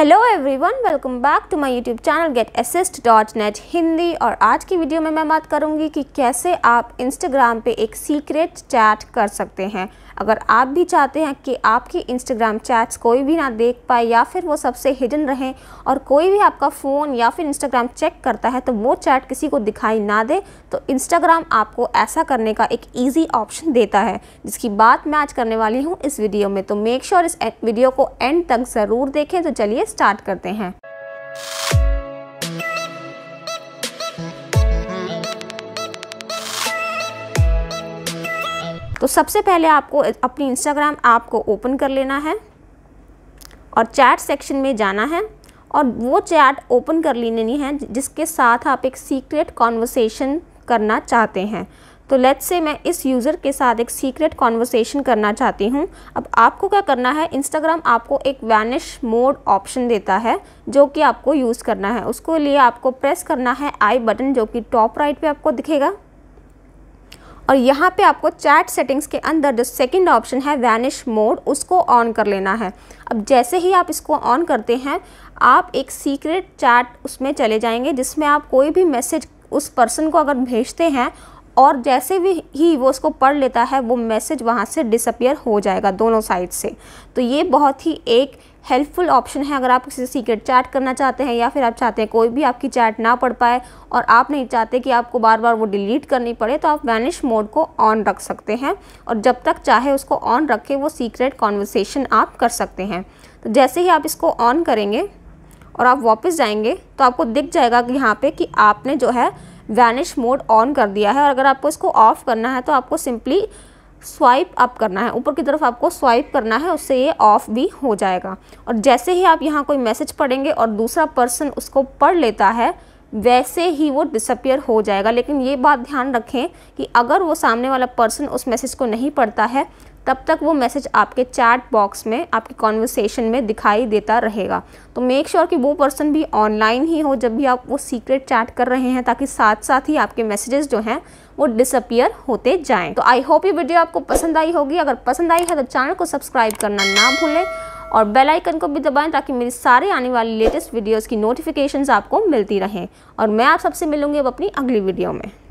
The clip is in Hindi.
hello everyone welcome back to my YouTube channel get assist dot net Hindi और आज की वीडियो में मैं बात करूंगी कि कैसे आप इंस्टाग्राम पे एक सीक्रेट चैट कर सकते हैं अगर आप भी चाहते हैं कि आपकी इंस्टाग्राम चैट्स कोई भी ना देख पाए या फिर वो सबसे हिडन रहें और कोई भी आपका फ़ोन या फिर इंस्टाग्राम चेक करता है तो वो चैट किसी को दिखाई ना दे तो इंस्टाग्राम आपको ऐसा करने का एक ईजी ऑप्शन देता है जिसकी बात मैं आज करने वाली हूँ इस वीडियो में तो मेक श्योर sure इस वीडियो को एंड तक ज़रूर देखें तो चलिए स्टार्ट करते हैं तो सबसे पहले आपको अपनी इंस्टाग्राम ऐप को ओपन कर लेना है और चैट सेक्शन में जाना है और वो चैट ओपन कर लेनी है जिसके साथ आप एक सीक्रेट कॉन्वर्सेशन करना चाहते हैं तो लेट्स से मैं इस यूज़र के साथ एक सीक्रेट कॉन्वर्सेशन करना चाहती हूँ अब आपको क्या करना है इंस्टाग्राम आपको एक वैनिश मोड ऑप्शन देता है जो कि आपको यूज़ करना है उसके लिए आपको प्रेस करना है आई बटन जो कि टॉप राइट पे आपको दिखेगा और यहाँ पे आपको चैट सेटिंग्स के अंदर जो सेकंड ऑप्शन है वैनिश मोड उसको ऑन कर लेना है अब जैसे ही आप इसको ऑन करते हैं आप एक सीक्रेट चैट उसमें चले जाएंगे जिसमें आप कोई भी मैसेज उस पर्सन को अगर भेजते हैं और जैसे भी ही वो उसको पढ़ लेता है वो मैसेज वहाँ से डिसअपियर हो जाएगा दोनों साइड से तो ये बहुत ही एक हेल्पफुल ऑप्शन है अगर आप किसी से सीक्रेट चैट करना चाहते हैं या फिर आप चाहते हैं कोई भी आपकी चैट ना पढ़ पाए और आप नहीं चाहते कि आपको बार बार वो डिलीट करनी पड़े तो आप वैनिश मोड को ऑन रख सकते हैं और जब तक चाहे उसको ऑन रखें वो सीक्रेट कॉन्वर्सेशन आप कर सकते हैं तो जैसे ही आप इसको ऑन करेंगे और आप वापस जाएंगे तो आपको दिख जाएगा कि यहाँ पे कि आपने जो है वैनिश मोड ऑन कर दिया है और अगर आपको इसको ऑफ़ करना है तो आपको सिंपली स्वाइप अप करना है ऊपर की तरफ आपको स्वाइप करना है उससे ये ऑफ भी हो जाएगा और जैसे ही आप यहाँ कोई मैसेज पढ़ेंगे और दूसरा पर्सन उसको पढ़ लेता है वैसे ही वो डिसअपियर हो जाएगा लेकिन ये बात ध्यान रखें कि अगर वो सामने वाला पर्सन उस मैसेज को नहीं पढ़ता है तब तक वो मैसेज आपके चैट बॉक्स में आपके कॉन्वर्सेशन में दिखाई देता रहेगा तो मेक श्योर sure कि वो पर्सन भी ऑनलाइन ही हो जब भी आप वो सीक्रेट चैट कर रहे हैं ताकि साथ साथ ही आपके मैसेजेस जो हैं वो डिसअपियर होते जाएं तो आई होप ये वीडियो आपको पसंद आई होगी अगर पसंद आई है तो चैनल को सब्सक्राइब करना ना भूलें और बेल आइकन को भी दबाएं ताकि मेरी सारे आने वाली लेटेस्ट वीडियोस की नोटिफिकेशंस आपको मिलती रहें और मैं आप सबसे मिलूंगी अब अपनी अगली वीडियो में